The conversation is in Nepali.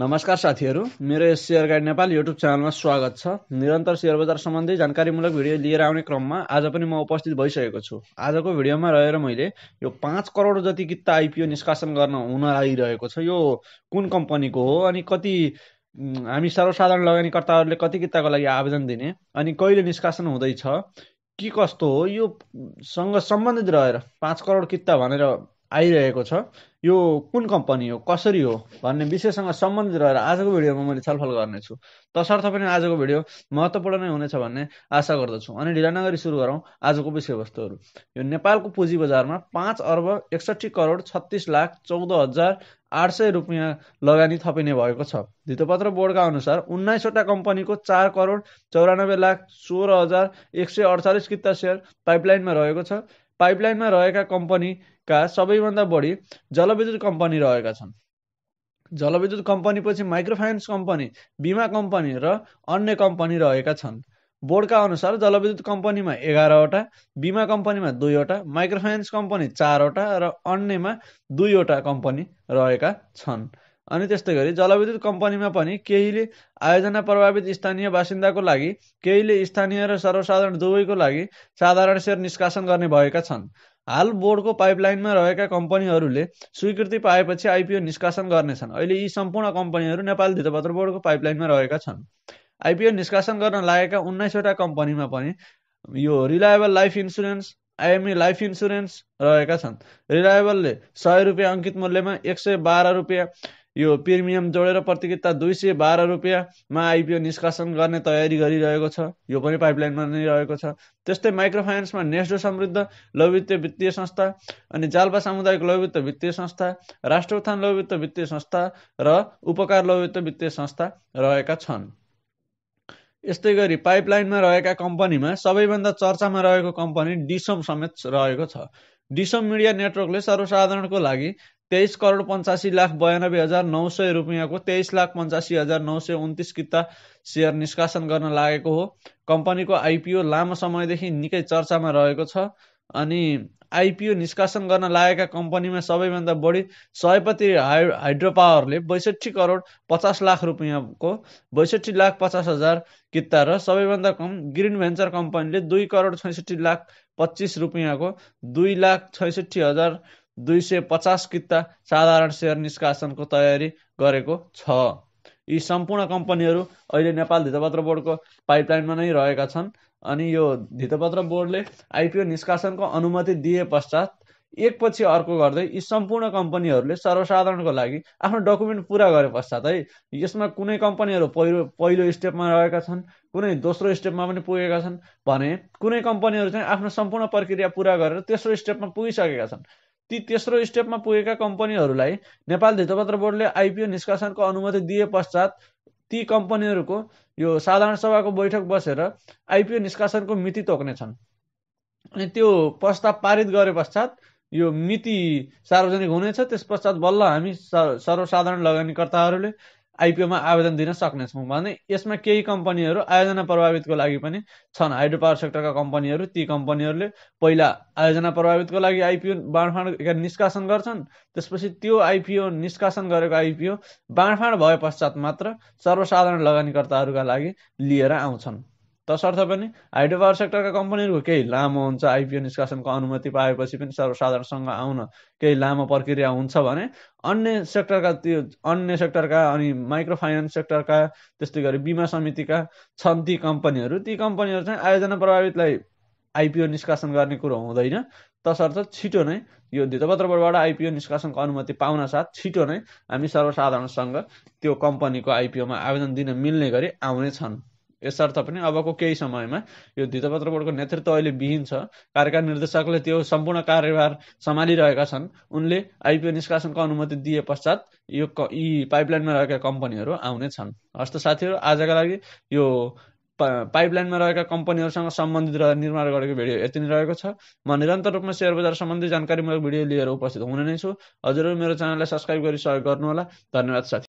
नमस्कार साथीहरू मेरो यस सेयर गाइड नेपाल युट्युब च्यानलमा स्वागत छ निरन्तर सेयर बजार सम्बन्धी जानकारीमूलक भिडियो लिएर आउने क्रममा आज पनि म उपस्थित भइसकेको छु आजको भिडियोमा रहेर मैले यो पाँच करोड जति किता आइपिओ निष्कासन गर्न हुन आइरहेको छ यो कुन कम्पनीको हो अनि कति हामी सर्वसाधारण लगानीकर्ताहरूले कति कित्ताको लागि आवेदन दिने अनि कहिले निष्कासन हुँदैछ के कस्तो हो यो सँग सम्बन्धित रहेर पाँच करोड कित्ता भनेर आइरहेको छ यो कुन कम्पनी हो कसरी हो भन्ने विषयसँग सम्बन्धित रहेर आजको भिडियोमा मैले छलफल गर्नेछु तसर्थ पनि आजको भिडियो महत्त्वपूर्ण नै हुनेछ भन्ने आशा गर्दछु अनि ढिला नगरी सुरु गरौँ आजको विषयवस्तुहरू यो नेपालको पुँजी बजारमा पाँच अर्ब एकसट्ठी करोड छत्तिस लाख चौध हजार आठ सय रुपियाँ लगानी थपिने भएको छ धितोपत्र बोर्डका अनुसार उन्नाइसवटा कम्पनीको चार करोड चौरानब्बे लाख सोह्र हजार एक सय अडचालिस किता सेयर पाइपलाइनमा रहेको छ पाइपलाइनमा रहेका कम्पनीका सबैभन्दा बढी जलविद्युत कम्पनी रहेका छन् जलविद्युत कम्पनीपछि माइक्रोफाइनेन्स कम्पनी बिमा कम्पनी र अन्य कम्पनी रहेका छन् बोर्डका अनुसार जलविद्युत कम्पनीमा एघारवटा बिमा कम्पनीमा दुईवटा माइक्रोफाइनेन्स कम्पनी चारवटा र अन्यमा दुईवटा कम्पनी रहेका छन् अनि त्यस्तै गरी जलविद्युत कम्पनीमा पनि केहीले आयोजना प्रभावित स्थानीय बासिन्दाको लागि केहीले स्थानीय र सर्वसाधारण दुवैको लागि साधारण सेयर निष्कासन गर्ने भएका छन् हाल बोर्डको पाइपलाइनमा रहेका कम्पनीहरूले स्वीकृति पाएपछि आइपिओ निष्कासन गर्नेछन् अहिले यी सम्पूर्ण कम्पनीहरू नेपाल धितपत्र बोर्डको पाइपलाइनमा रहेका छन् आइपिओ निष्कासन गर्न लागेका उन्नाइसवटा कम्पनीमा पनि यो reliable life insurance IME life insurance रहेका छन् रिलायबलले सय रुपियाँ अङ्कित मूल्यमा एक सय बाह्र रुपियाँ यो प्रिमियम जोडेर प्रतियोगिता दुई सय बाह्र रुपियाँमा आइपिओ निष्कासन गर्ने तयारी गरिरहेको छ यो पनि पाइपलाइनमा नै रहेको छ त्यस्तै माइक्रो फाइनेन्समा नेस्डो समृद्ध लघुवित्त वित्तीय संस्था अनि जालपा सामुदायिक लघुवित्त वित्तीय संस्था राष्ट्र उत्थान लघुवित्त वित्तीय संस्था र उपकार लघुवित्त वित्तीय संस्था रहेका छन् यस्तै गरी पाइपलाइनमा रहेका कम्पनीमा सबैभन्दा चर्चामा रहेको कम्पनी डिसम समेत रहेको छ डिसम मिडिया नेटवर्कले सर्वसाधारणको लागि तेइस करोड पन्चासी लाख बयानब्बे हजार नौ सय रुपियाँको तेइस लाख पन्चासी हजार नौ सय उन्तिस किता सेयर निष्कासन गर्न लागेको हो कम्पनीको आइपिओ लामो समयदेखि निकै चर्चामा रहेको छ अनि आइपिओ निष्कासन गर्न लागेका कम्पनीमा सबैभन्दा बढी सयपत्री हाइ हाइड्रो पावरले बैसठी करोड पचास लाख रुपियाँको बैसठी लाख पचास हजार किता र सबैभन्दा कम ग्रिन भेन्चर कम्पनीले दुई करोड छैसठी लाख पच्चिस रुपियाँको दुई लाख छैसठी हजार दुई सय पचास किता साधारण सेयर निष्कासनको तयारी गरेको छ यी सम्पूर्ण कम्पनीहरू अहिले नेपाल धितपत्र बोर्डको पाइपलाइनमा नै रहेका छन् अनि यो धितपत्र बोर्डले आइपिओ निष्कासनको अनुमति दिए पश्चात एकपछि अर्को गर्दै यी सम्पूर्ण कम्पनीहरूले सर्वसाधारणको लागि आफ्नो डकुमेन्ट पुरा गरे पश्चात है यसमा कुनै कम्पनीहरू पहिलो पहिलो स्टेपमा रहेका छन् कुनै दोस्रो स्टेपमा पनि पुगेका छन् भने कुनै कम्पनीहरू चाहिँ आफ्नो सम्पूर्ण प्रक्रिया पुरा गरेर तेस्रो स्टेपमा पुगिसकेका छन् ती तेस्रो स्टेपमा पुगेका कम्पनीहरूलाई नेपाल धितपत्र बोर्डले आइपिओ निष्कासनको अनुमति दिए पश्चात ती कम्पनीहरूको यो साधारण सभाको बैठक बसेर आइपिओ निष्कासनको मिति तोक्नेछन् अनि त्यो प्रस्ताव पारित गरे पश्चात यो मिति सार्वजनिक हुनेछ त्यस पश्चात बल्ल हामी सर्वसाधारण लगानीकर्ताहरूले आइपिओमा आवेदन दिन सक्नेछौँ भने यसमा केही कम्पनीहरू आयोजना प्रभावितको लागि पनि छन् हाइड्रो पावर सेक्टरका कम्पनीहरू ती कम्पनीहरूले पहिला आयोजना प्रभावितको लागि आइपिओ बाँडफाँड निष्कासन गर्छन् त्यसपछि त्यो आइपिओ निष्कासन गरेको आइपिओ बाँडफाँड भए पश्चात मात्र सर्वसाधारण लगानीकर्ताहरूका लागि लिएर आउँछन् तसर्थ पनि हाइड्रो पावर सेक्टरका कम्पनीहरूको केही लामो हुन्छ आइपिओ निष्कासनको अनुमति पाएपछि पनि सर्वसाधारणसँग आउन केही लामो प्रक्रिया हुन्छ भने अन्य सेक्टरका त्यो अन्य सेक्टरका अनि माइक्रो फाइनेन्स सेक्टरका त्यस्तै गरी बिमा समितिका छन् ती कम्पनीहरू ती कम्पनीहरू चाहिँ आयोजना प्रभावितलाई आइपिओ निष्कासन गर्ने कुरो हुँदैन तसर्थ छिटो नै यो धितोपत्रबाट आइपिओ निष्कासनको अनुमति पाउन साथ छिटो नै हामी सर्वसाधारणसँग त्यो कम्पनीको आइपिओमा आवेदन दिन मिल्ने गरी आउने छन् यसर्थ पनि अबको केही समयमा यो धितपत्र बोर्डको नेतृत्व अहिले विहीन छ कार्यकारी निर्देशकले त्यो सम्पूर्ण कार्यभार सम्हालिरहेका छन् उनले आइपिओ निष्कासनको अनुमति दिए पश्चात यो यी पाइपलाइनमा रहेका कम्पनीहरू आउने छन् हस्त साथीहरू आजका लागि यो पाइपलाइनमा रहेका कम्पनीहरूसँग सम्बन्धित रहेर निर्माण गरेको भिडियो यति नै रहेको छ म निरन्तर रूपमा सेयर बजार सम्बन्धी जानकारीमूलक भिडियो लिएर उपस्थित हुने नै छु हजुरहरू मेरो च्यानललाई सब्सक्राइब गरी सहयोग गर्नुहोला धन्यवाद साथी